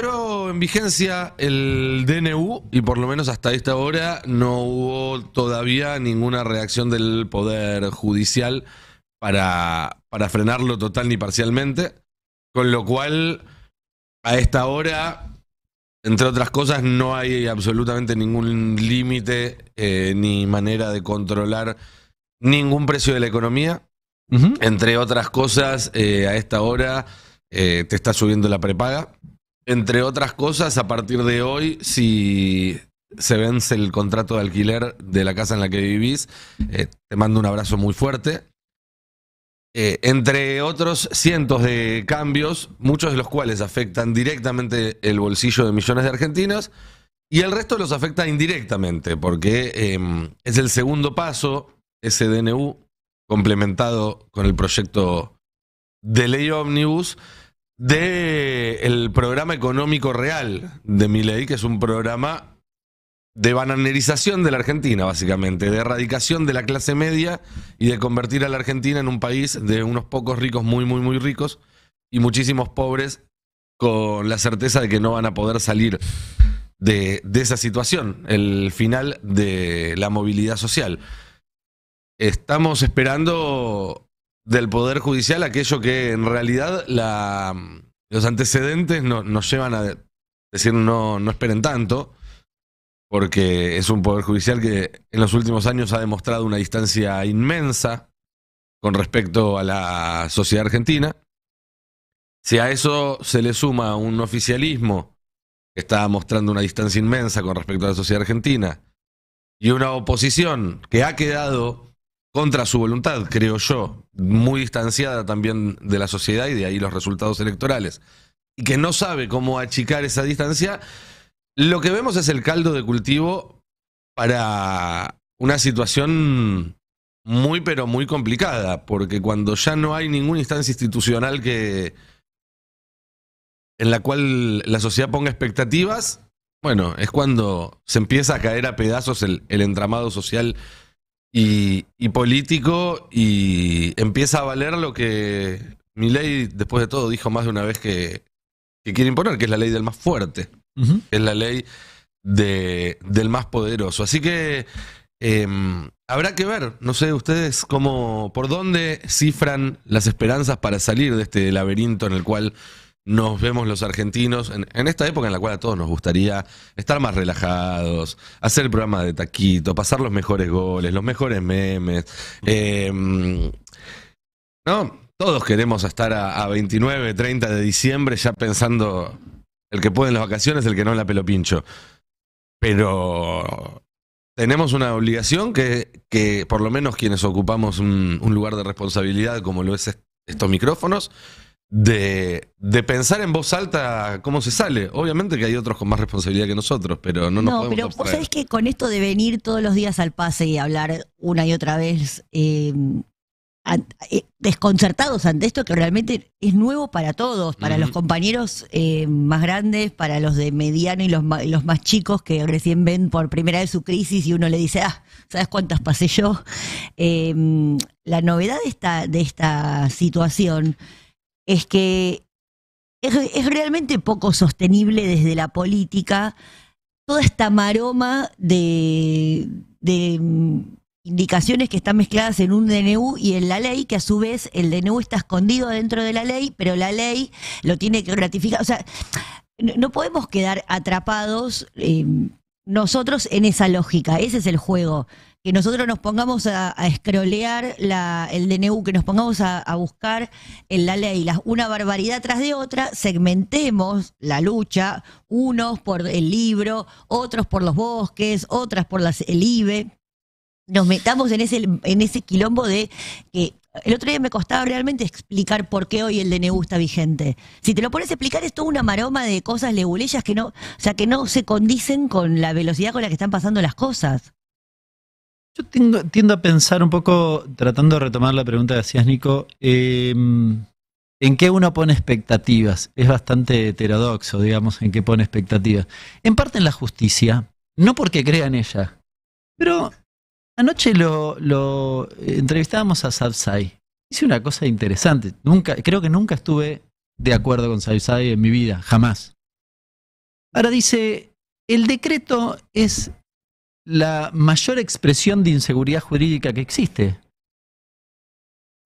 Entró en vigencia el DNU y por lo menos hasta esta hora no hubo todavía ninguna reacción del Poder Judicial para, frenarlo total ni parcialmente, con lo cual a esta hora, entre otras cosas, no hay absolutamente ningún límite eh, ni manera de controlar ningún precio de la economía. Entre otras cosas, eh, a esta hora eh, te está subiendo la prepaga. Entre otras cosas, a partir de hoy, si se vence el contrato de alquiler de la casa en la que vivís, eh, te mando un abrazo muy fuerte. Eh, entre otros cientos de cambios, muchos de los cuales afectan directamente el bolsillo de millones de argentinos y el resto los afecta indirectamente, porque em, es el segundo paso, ese DNU, complementado con el proyecto de ley ómnibus, de el programa económico real de Milei, que es un programa de bananerización de la Argentina, básicamente, de erradicación de la clase media y de convertir a la Argentina en un país de unos pocos ricos muy, muy, muy ricos y muchísimos pobres con la certeza de que no van a poder salir de, de esa situación, el final de la movilidad social. Estamos esperando del Poder Judicial aquello que en realidad la, los antecedentes no, nos llevan a decir no, no esperen tanto, porque es un Poder Judicial que en los últimos años ha demostrado una distancia inmensa con respecto a la sociedad argentina. Si a eso se le suma un oficialismo que está mostrando una distancia inmensa con respecto a la sociedad argentina y una oposición que ha quedado contra su voluntad, creo yo, muy distanciada también de la sociedad y de ahí los resultados electorales, y que no sabe cómo achicar esa distancia, lo que vemos es el caldo de cultivo para una situación muy, pero muy complicada, porque cuando ya no hay ninguna instancia institucional que en la cual la sociedad ponga expectativas, bueno, es cuando se empieza a caer a pedazos el, el entramado social y, político y empieza a valer lo que mi ley, después de todo, dijo más de una vez que, quiere imponer, que es la ley del más fuerte, es la ley del más poderoso. Así que em, habrá que ver, no sé ustedes cómo, por dónde cifran las esperanzas para salir de este laberinto en el cual nos vemos los argentinos en, esta época en la cual a todos nos gustaría estar más relajados, hacer el programa de taquito, pasar los mejores goles, los mejores memes. Eh, ¿No? Todos queremos estar a, 29, 30 de diciembre ya pensando el que puede en las vacaciones, el que no en la pelo pincho. Pero tenemos una obligación que, por lo menos quienes ocupamos un, lugar de responsabilidad como lo es estos micrófonos, de, de, pensar en voz alta cómo se sale. Obviamente que hay otros con más responsabilidad que nosotros, pero no nos No, pero vos sabés que con esto de venir todos los días al pase y hablar una y otra vez, em, eh, desconcertados ante esto que realmente es nuevo para todos, para los compañeros em, más grandes, para los de mediano y los, más, los más chicos que recién ven por primera vez su crisis y uno le dice, ah, ¿sabes cuántas pasé yo? Em, la novedad de esta, de esta situación es que es, realmente poco sostenible desde la política toda esta maroma de, de mm, indicaciones que están mezcladas en un DNU y en la ley, que a su vez el DNU está escondido dentro de la ley, pero la ley lo tiene que ratificar. O sea, no podemos quedar atrapados eh, nosotros en esa lógica, ese es el juego que nosotros nos pongamos a, escrolear el DNU, que nos pongamos a, buscar en la ley una barbaridad tras de otra, segmentemos la lucha, unos por el libro, otros por los bosques, otras por las, el IBE. Nos metamos en ese, quilombo de que el otro día me costaba realmente explicar por qué hoy el DNU está vigente. Si te lo pones a explicar es toda una maroma de cosas leguleyas que no, o sea, que no se condicen con la velocidad con la que están pasando las cosas. Yo tiendo a pensar un poco, tratando de retomar la pregunta que hacías, Nico, em, en qué uno pone expectativas. Es bastante heterodoxo, digamos, en qué pone expectativas. En parte en la justicia, no porque crea en ella, pero anoche lo, eh, entrevistábamos a Sabsai. Hice una cosa interesante. Nunca, creo que nunca estuve de acuerdo con Sabsai en mi vida, jamás. Ahora dice, el decreto es la mayor expresión de inseguridad jurídica que existe.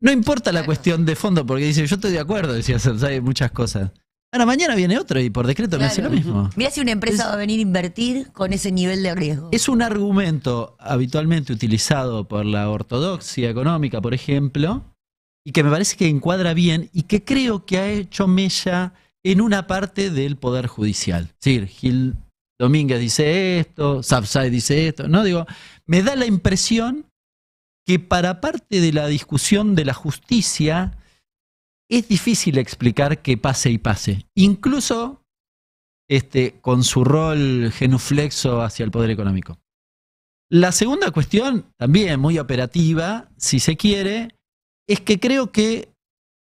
No importa la cuestión de fondo, porque dice, yo estoy de acuerdo, decía hay muchas cosas. Ahora mañana viene otro y por decreto no me hace lo mismo. Mira si una empresa va a venir a invertir con ese nivel de riesgo. Es un argumento habitualmente utilizado por la ortodoxia económica, por ejemplo, y que me parece que encuadra bien y que creo que ha hecho mella en una parte del Poder Judicial. Es decir, Gil Domínguez dice esto, Sapsay dice esto, ¿no? Digo, me da la impresión que para parte de la discusión de la justicia es difícil explicar que pase y pase, incluso este, con su rol genuflexo hacia el poder económico. La segunda cuestión, también muy operativa, si se quiere, es que creo que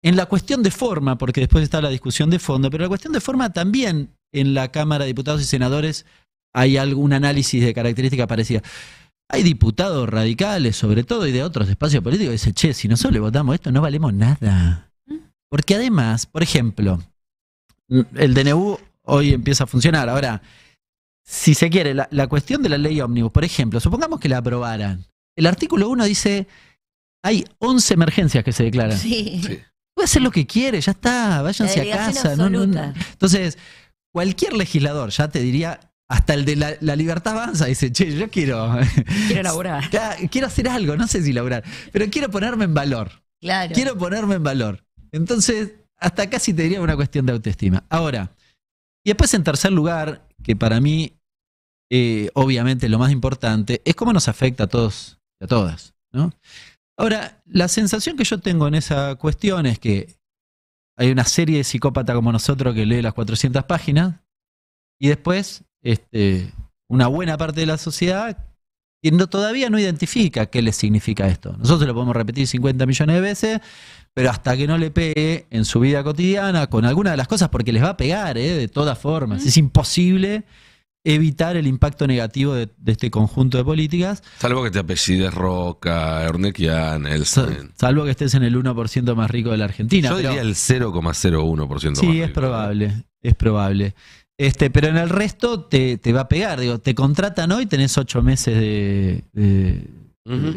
en la cuestión de forma, porque después está la discusión de fondo, pero la cuestión de forma también en la Cámara de Diputados y Senadores hay algún análisis de características parecidas. Hay diputados radicales, sobre todo, y de otros espacios políticos, que dicen, che, si nosotros le votamos esto, no valemos nada. ¿Mm? Porque además, por ejemplo, mm, el DNU hoy empieza a funcionar. Ahora, si se quiere, la, cuestión de la ley ómnibus, por ejemplo, supongamos que la aprobaran. El artículo 1 dice, hay 11 emergencias que se declaran. Sí. Puede hacer lo que quiere, ya está, váyanse a casa. Entonces, cualquier legislador, ya te diría, hasta el de la, libertad avanza dice, che, yo quiero... Quiero laburar. quiero hacer algo, no sé si laburar, pero quiero ponerme en valor. Claro. Quiero ponerme en valor. Entonces, hasta casi te diría una cuestión de autoestima. Ahora, y después en tercer lugar, que para mí, eh, obviamente lo más importante, es cómo nos afecta a todos y a todas. Ahora, la sensación que yo tengo en esa cuestión es que hay una serie de psicópatas como nosotros que lee las 400 páginas. Y después, este, una buena parte de la sociedad todavía no identifica qué le significa esto. Nosotros lo podemos repetir 50 millones de veces, pero hasta que no le pegue en su vida cotidiana con alguna de las cosas, porque les va a pegar, ¿eh? de todas formas. Es imposible evitar el impacto negativo de, este conjunto de políticas. Salvo que te apellides Roca, Ernequian, el salvo que estés en el 1% más rico de la Argentina. Yo diría el 0,01% más rico. es probable, es probable. Este, pero en el resto te, va a pegar. Digo, te contratan hoy, tenés ocho meses de,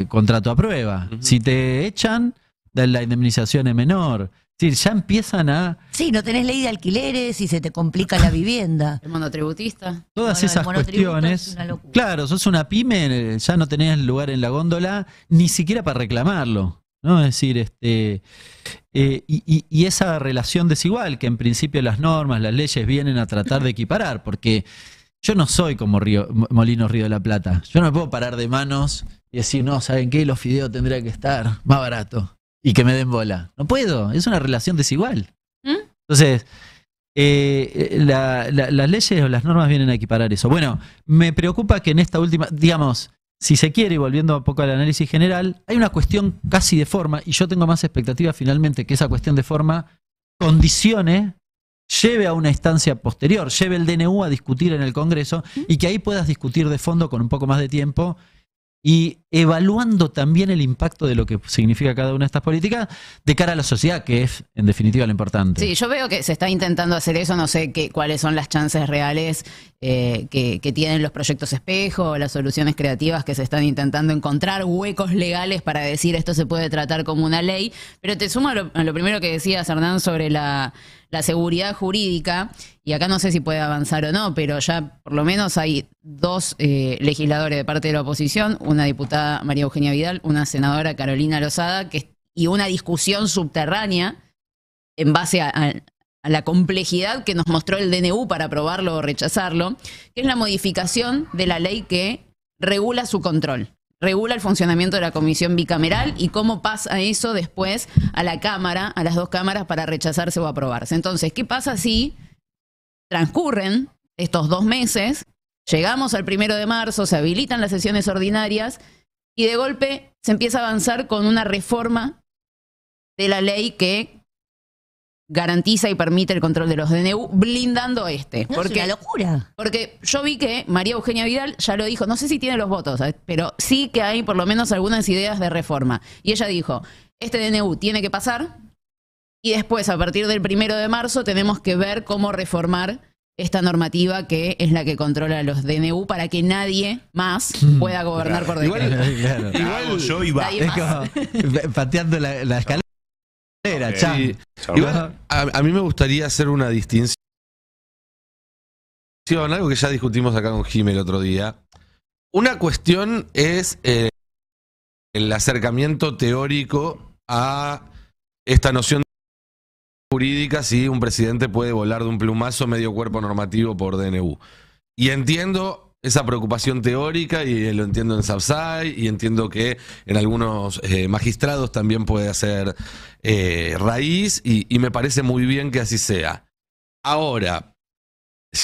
contrato a prueba. Si te echan, la indemnización es menor decir, ya empiezan a. Sí, no tenés ley de alquileres y se te complica la vivienda. El monotributista. Todas esas cuestiones. Es claro, sos una pyme, ya no tenés lugar en la góndola, ni siquiera para reclamarlo. ¿no? Es decir, este, eh, y, esa relación desigual que en principio las normas, las leyes vienen a tratar de equiparar, porque yo no soy como Río, Molinos Río de la Plata. Yo no me puedo parar de manos y decir, no, ¿saben qué? Los fideos tendría que estar más barato y que me den bola. No puedo, es una relación desigual. ¿Mm? Entonces, eh, las leyes o las normas vienen a equiparar eso. Bueno, me preocupa que en esta última, digamos, si se quiere, y volviendo un poco al análisis general, hay una cuestión casi de forma, y yo tengo más expectativa finalmente que esa cuestión de forma condicione, lleve a una instancia posterior, lleve el DNU a discutir en el Congreso ¿Mm? y que ahí puedas discutir de fondo con un poco más de tiempo y evaluando también el impacto de lo que significa cada una de estas políticas de cara a la sociedad, que es en definitiva lo importante. Sí, yo veo que se está intentando hacer eso, no sé qué, cuáles son las chances reales eh, que, tienen los proyectos espejo, las soluciones creativas que se están intentando encontrar, huecos legales para decir esto se puede tratar como una ley, pero te sumo a lo, a lo primero que decías, Hernán, sobre la la seguridad jurídica, y acá no sé si puede avanzar o no, pero ya por lo menos hay dos eh, legisladores de parte de la oposición, una diputada María Eugenia Vidal, una senadora Carolina Lozada, que, y una discusión subterránea en base a la complejidad que nos mostró el DNU para aprobarlo o rechazarlo, que es la modificación de la ley que regula su control regula el funcionamiento de la comisión bicameral y cómo pasa eso después a la Cámara, a las dos cámaras para rechazarse o aprobarse. Entonces, ¿qué pasa si transcurren estos dos meses, llegamos al primero de marzo, se habilitan las sesiones ordinarias y de golpe se empieza a avanzar con una reforma de la ley que garantiza y permite el control de los DNU, blindando este. porque, es locura. Porque yo vi que María Eugenia Vidal ya lo dijo, no sé si tiene los votos, eh, pero sí que hay por lo menos algunas ideas de reforma. Y ella dijo, este DNU tiene que pasar y después, a partir del primero de marzo, tenemos que ver cómo reformar esta normativa que es la que controla los DNU para que nadie más mm. pueda gobernar por decreto. Igual, yo iba eh, pateando la, la escalera a, mí me gustaría hacer una distinción. Algo que ya discutimos acá con Jim el otro día. Una cuestión es eh, el acercamiento teórico a esta noción jurídica si un presidente puede volar de un plumazo medio cuerpo normativo por DNU. Y entiendo esa preocupación teórica y eh, lo entiendo en SAPSAI y entiendo que en algunos eh, magistrados también puede hacer eh, raíz y, me parece muy bien que así sea. Ahora,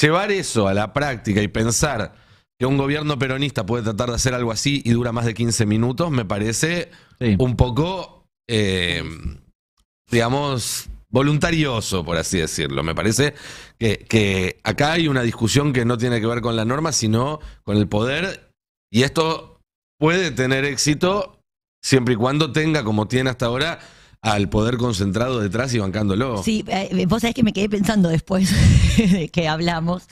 llevar eso a la práctica y pensar que un gobierno peronista puede tratar de hacer algo así y dura más de 15 minutos me parece un poco, digamos, voluntarioso, por así decirlo. Me parece que, acá hay una discusión que no tiene que ver con la norma, sino con el poder, y esto puede tener éxito siempre y cuando tenga, como tiene hasta ahora, al poder concentrado detrás y bancándolo. Sí, eh, vos sabés que me quedé pensando después de que hablamos.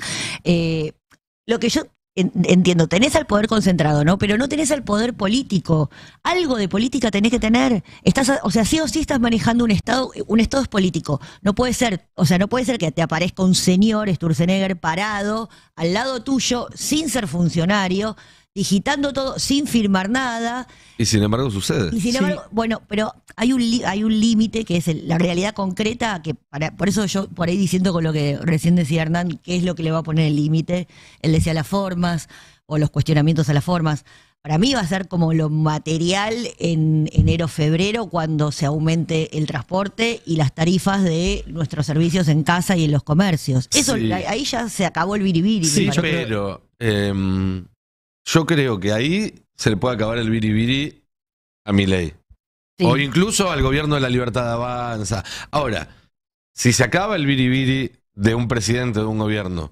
Eh, lo que yo entiendo, tenés al poder concentrado, ¿no? Pero no tenés al poder político. Algo de política tenés que tener. Estás, o sea, sí o sí estás manejando un estado, un estado es político. No puede ser, o sea, no puede ser que te aparezca un señor Sturzenegger parado al lado tuyo sin ser funcionario digitando todo sin firmar nada. Y sin embargo sucede. Y sin embargo, bueno, pero hay un hay un límite que es la realidad concreta que para por eso yo por ahí diciendo con lo que recién decía Hernán, qué es lo que le va a poner el límite. Él decía las formas o los cuestionamientos a las formas. Para mí va a ser como lo material en enero, febrero, cuando se aumente el transporte y las tarifas de nuestros servicios en casa y en los comercios. Eso, ahí ya se acabó el biribiri. Sí, pero em, yo creo que ahí se le puede acabar el biribiri a mi ley. O incluso al gobierno de la libertad avanza. Ahora, si se acaba el biribiri de un presidente de un gobierno,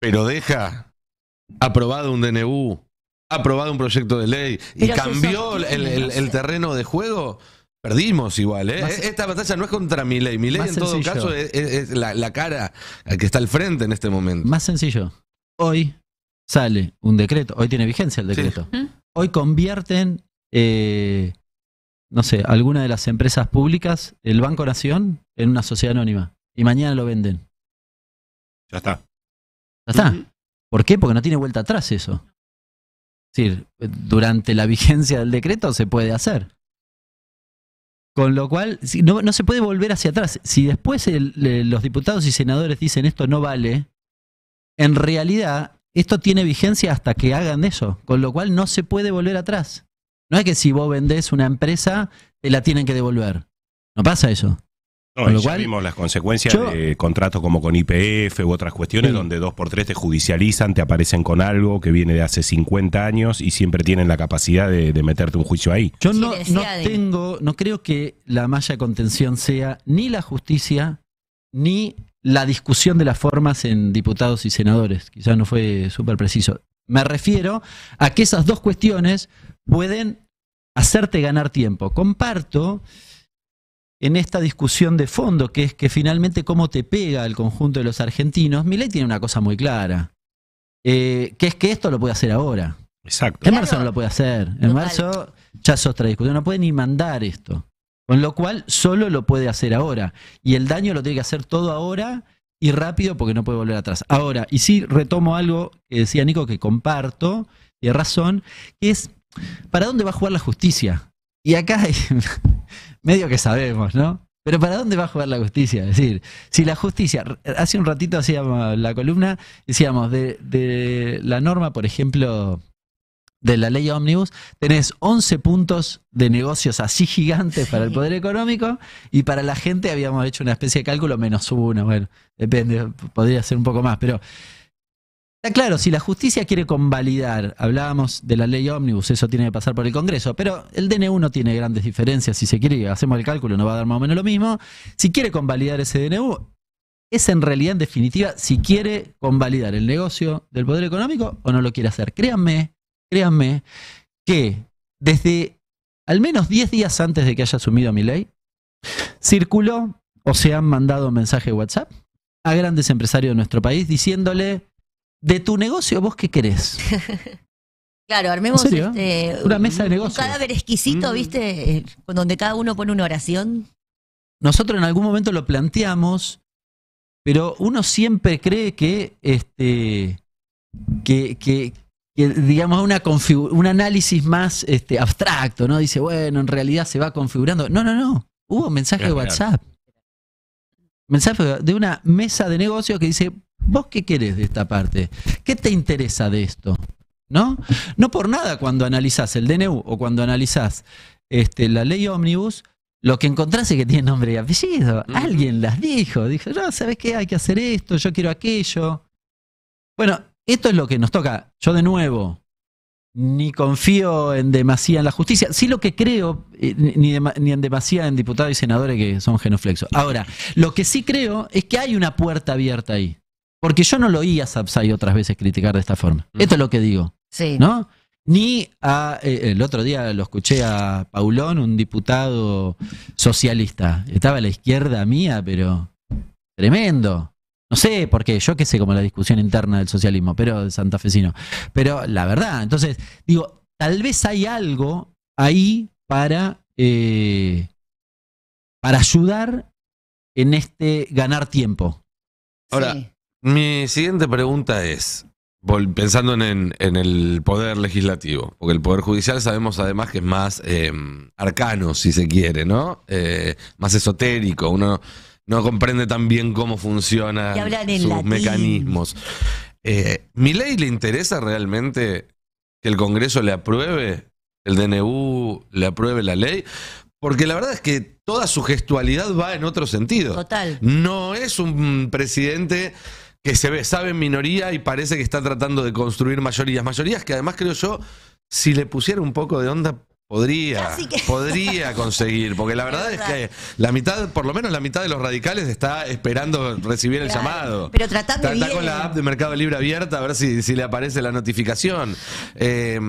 pero deja aprobado un DNU, aprobado un proyecto de ley y cambió el, terreno de juego, perdimos igual. ¿eh? Esta batalla no es contra mi ley. Mi ley en todo caso es, la cara que está al frente en este momento. Más sencillo. Hoy sale un decreto, hoy tiene vigencia el decreto, hoy convierten, eh, no sé, alguna de las empresas públicas, el Banco Nación, en una sociedad anónima y mañana lo venden. Ya está. Ya está. ¿Por qué? Porque no tiene vuelta atrás eso. Es decir, durante la vigencia del decreto se puede hacer. Con lo cual, no, no se puede volver hacia atrás. Si después los diputados y senadores dicen esto no vale, en realidad esto tiene vigencia hasta que hagan eso, con lo cual no se puede volver atrás. No es que si vos vendés una empresa, te la tienen que devolver. No pasa eso. No, lo ya vimos las consecuencias de contratos como con IPF u otras cuestiones donde dos por tres te judicializan, te aparecen con algo que viene de hace 50 años y siempre tienen la capacidad de, meterte un juicio ahí. Yo no, no tengo, no creo que la malla de contención sea ni la justicia ni la discusión de las formas en diputados y senadores. Quizás no fue súper preciso. Me refiero a que esas dos cuestiones pueden hacerte ganar tiempo. Comparto en esta discusión de fondo, que es que finalmente cómo te pega el conjunto de los argentinos, ley tiene una cosa muy clara, eh, que es que esto lo puede hacer ahora. Exacto. En marzo no lo puede hacer. En marzo ya es otra discusión. No puede ni mandar esto. Con lo cual, solo lo puede hacer ahora. Y el daño lo tiene que hacer todo ahora y rápido porque no puede volver atrás. Ahora, y sí retomo algo que decía Nico que comparto, y razón, que es, ¿para dónde va a jugar la justicia? Y acá medio que sabemos, ¿no? Pero ¿para dónde va a jugar la justicia? Es decir, si la justicia, hace un ratito hacíamos la columna, decíamos, de la norma, por ejemplo, de la ley ómnibus, tenés 11 puntos de negocios así gigantes para el poder económico y para la gente habíamos hecho una especie de cálculo menos uno, bueno, depende, podría ser un poco más, pero está claro, si la justicia quiere convalidar, hablábamos de la ley ómnibus, eso tiene que pasar por el Congreso, pero el DNU no tiene grandes diferencias, si se quiere, hacemos el cálculo, no va a dar más o menos lo mismo, si quiere convalidar ese DNU, es en realidad, en definitiva, si quiere convalidar el negocio del poder económico o no lo quiere hacer. Créanme créanme que desde al menos 10 días antes de que haya asumido mi ley, circuló o se han mandado mensajes de WhatsApp a grandes empresarios de nuestro país diciéndole, de tu negocio, ¿vos qué querés? Claro, armemos este, una mesa de negocios Un cadáver exquisito, mm. viste ¿viste? Eh, donde cada uno pone una oración. Nosotros en algún momento lo planteamos, pero uno siempre cree que, este, que, que, digamos, una un análisis más este, abstracto, ¿no? Dice, bueno, en realidad se va configurando. No, no, no. Hubo un mensaje de WhatsApp. Mensaje de una mesa de negocios que dice, ¿vos qué querés de esta parte? ¿Qué te interesa de esto? ¿No? No por nada cuando analizás el DNU o cuando analizás este, la ley ómnibus, lo que encontrás es que tiene nombre y apellido. Alguien las dijo. Dijo, ya ¿sabes qué? Hay que hacer esto, yo quiero aquello. Bueno, esto es lo que nos toca. Yo de nuevo, ni confío en demasía en la justicia. Sí lo que creo, eh, ni, en demasía en diputados y senadores que son genuflexos. Ahora, lo que sí creo es que hay una puerta abierta ahí. Porque yo no lo oí a Sapsay otras veces criticar de esta forma. Mm. Esto es lo que digo. Sí. ¿No? Ni a, eh, el otro día lo escuché a Paulón, un diputado socialista. Estaba a la izquierda mía, pero tremendo. No sé por qué, yo qué sé como la discusión interna del socialismo, pero del santafesino. Pero la verdad, entonces, digo, tal vez hay algo ahí para, eh, para ayudar en este ganar tiempo. Ahora, mi siguiente pregunta es, pensando en, el poder legislativo, porque el poder judicial sabemos además que es más em, arcano, si se quiere, ¿no? Eh, más esotérico, uno no comprende tan bien cómo funcionan sus mecanismos. Eh, ¿Mi ley le interesa realmente que el Congreso le apruebe el DNU, le apruebe la ley? Porque la verdad es que toda su gestualidad va en otro sentido. Total. No es un presidente que se ve, sabe en minoría y parece que está tratando de construir mayorías. Mayorías que además creo yo, si le pusiera un poco de onda, Podría, podría conseguir, porque la verdad, es que la mitad, por lo menos la mitad de los radicales está esperando recibir el llamado. Pero tratando Tratá con la app de Mercado Libre abierta a ver si, le aparece la notificación. Eh,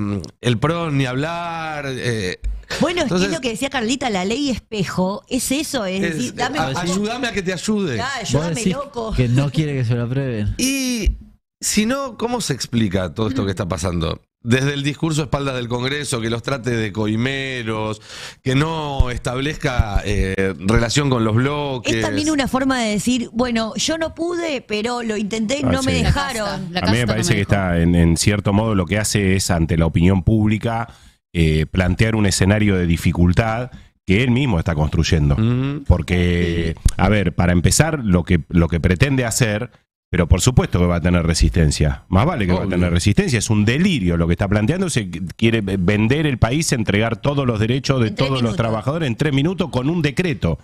el PRO ni hablar. Eh. bueno, es lo que decía Carlita, la ley espejo, es eso, es, decir, dame a, ayúdame a que te ayude. ayúdame loco. Que no quiere que se lo apruebe. Y si no, ¿cómo se explica todo esto que está pasando? desde el discurso a espaldas del Congreso, que los trate de coimeros, que no establezca eh, relación con los bloques. Es también una forma de decir, bueno, yo no pude, pero lo intenté y no ah, me dejaron. a mí me parece que está, en, cierto modo, lo que hace es ante la opinión pública eh, plantear un escenario de dificultad que él mismo está construyendo. Porque, a ver, para empezar, lo que, lo que pretende hacer pero por supuesto que va a tener resistencia. Más vale que va a tener resistencia. Es un delirio lo que está planteando. Se quiere vender el país, entregar todos los derechos de todos los trabajadores en tres minutos con un decreto.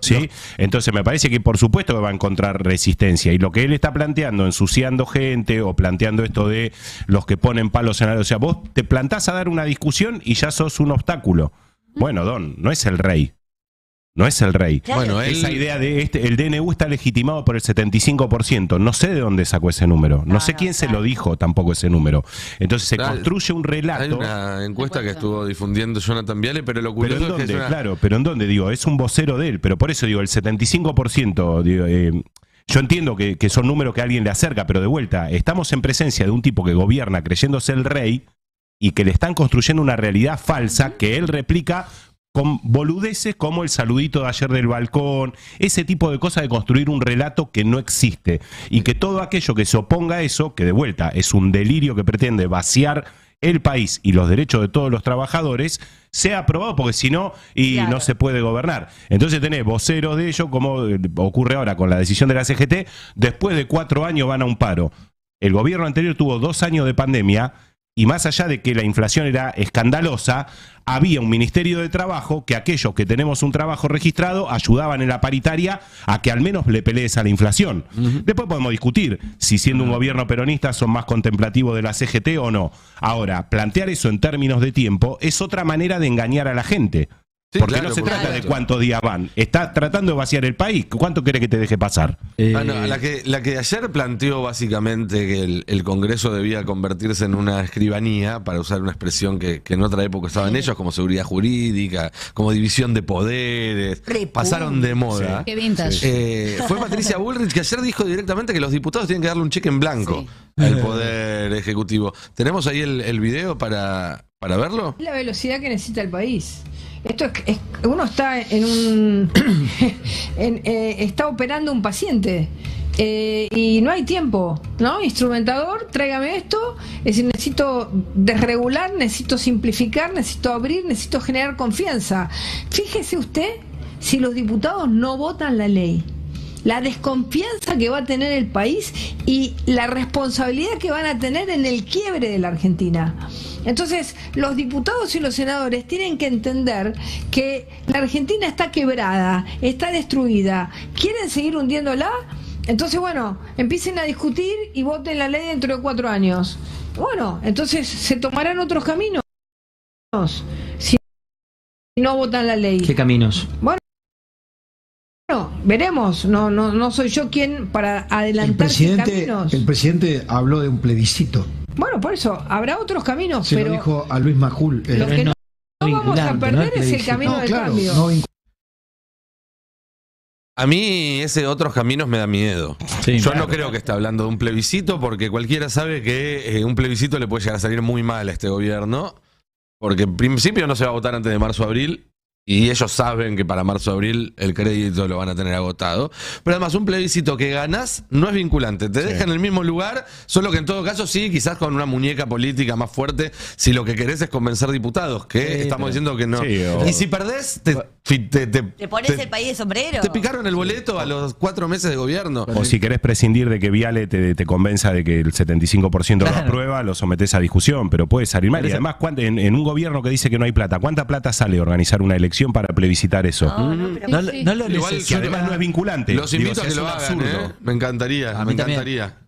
¿Sí? Entonces me parece que por supuesto que va a encontrar resistencia. Y lo que él está planteando, ensuciando gente o planteando esto de los que ponen palos en la... O sea, vos te plantás a dar una discusión y ya sos un obstáculo. Mm. Bueno, Don, no es el rey. No es el rey. Bueno, Esa idea de este, el DNU está legitimado por el 75%. No sé de dónde sacó ese número. No, sé quién se lo dijo tampoco ese número. Entonces se construye un Hay una encuesta que estuvo difundiendo Jonathan Viale, pero lo Pero en es claro, pero en dónde, digo, es un vocero de él, pero por eso digo, el 75%, eh, yo entiendo que, que son números que alguien le acerca, pero de vuelta, estamos en presencia de un tipo que gobierna creyéndose el rey y que le están construyendo una realidad falsa que él replica con boludeces como el saludito de ayer del balcón, ese tipo de cosas de construir un relato que no existe y que todo aquello que se oponga a eso, que de vuelta es un delirio que pretende vaciar el país y los derechos de todos los trabajadores sea aprobado, porque si no, y no se puede gobernar. Entonces tenés voceros de ello, como eh, ocurre ahora con la decisión de la CGT, después de cuatro años van a un paro. El gobierno anterior tuvo dos años de pandemia, y más allá de que la inflación era escandalosa, había un Ministerio de Trabajo que aquellos que tenemos un trabajo registrado ayudaban en la paritaria a que al menos le pelees a la inflación. Después podemos discutir si siendo un ah. gobierno peronista son más contemplativos de la CGT o no. Ahora, plantear eso en términos de tiempo es otra manera de engañar a la gente. Porque no se trata de cuántos días van. Está tratando de vaciar el país. ¿Cuánto quiere que te deje pasar? Eh, ah, la, que, la ayer planteó básicamente que el, Congreso debía convertirse en una escribanía, para usar una expresión que, que en otra época estaban ellos, como seguridad jurídica, como división de poderes, pasaron de moda. Eh, fue Patricia Bullrich que ayer dijo directamente que los diputados tienen que darle un cheque en blanco al eh. Poder Ejecutivo. ¿Tenemos ahí el, video para, para verlo? la velocidad que necesita el país. Esto es, uno está en un eh, está operando un paciente eh, y no hay tiempo, ¿no? Instrumentador, tráigame esto, es decir, necesito desregular, necesito simplificar, necesito abrir, necesito generar confianza. Fíjese usted si los diputados no votan la ley la desconfianza que va a tener el país y la responsabilidad que van a tener en el quiebre de la Argentina. Entonces, los diputados y los senadores tienen que entender que la Argentina está quebrada, está destruida. ¿Quieren seguir hundiéndola? Entonces, bueno, empiecen a discutir y voten la ley dentro de cuatro años. Bueno, entonces se tomarán otros caminos si no votan la ley. ¿Qué caminos? Bueno, veremos, no, no, no soy yo quien para adelantar el presidente, El presidente habló de un plebiscito. Bueno, por eso, habrá otros caminos, Se pero. Lo dijo a Luis Majul. Eh. lo que no, vamos a perder es el camino del cambio. a mí ese otros caminos me da miedo. Yo no creo que esté hablando de un plebiscito porque cualquiera sabe que eh, un plebiscito le puede llegar a salir muy mal a este gobierno porque en principio no se va a votar antes de marzo abril y ellos saben que para marzo-abril el crédito lo van a tener agotado. Pero además, un plebiscito que ganas no es vinculante. Te deja en el mismo lugar, solo que en todo caso sí, quizás con una muñeca política más fuerte, si lo que querés es convencer diputados, que estamos diciendo que no. Y si perdés, te, te, pones el país de sombrero. Te picaron el boleto a los cuatro meses de gobierno. O si querés prescindir de que Viale te, convenza de que el 75% lo aprueba, lo sometes a discusión, pero puede salir mal. además, en, un gobierno que dice que no hay plata, ¿cuánta plata sale organizar una elección para plebiscitar eso? No, lo además no es vinculante. Los invito a que lo hagan, ¿eh? Me encantaría, me encantaría.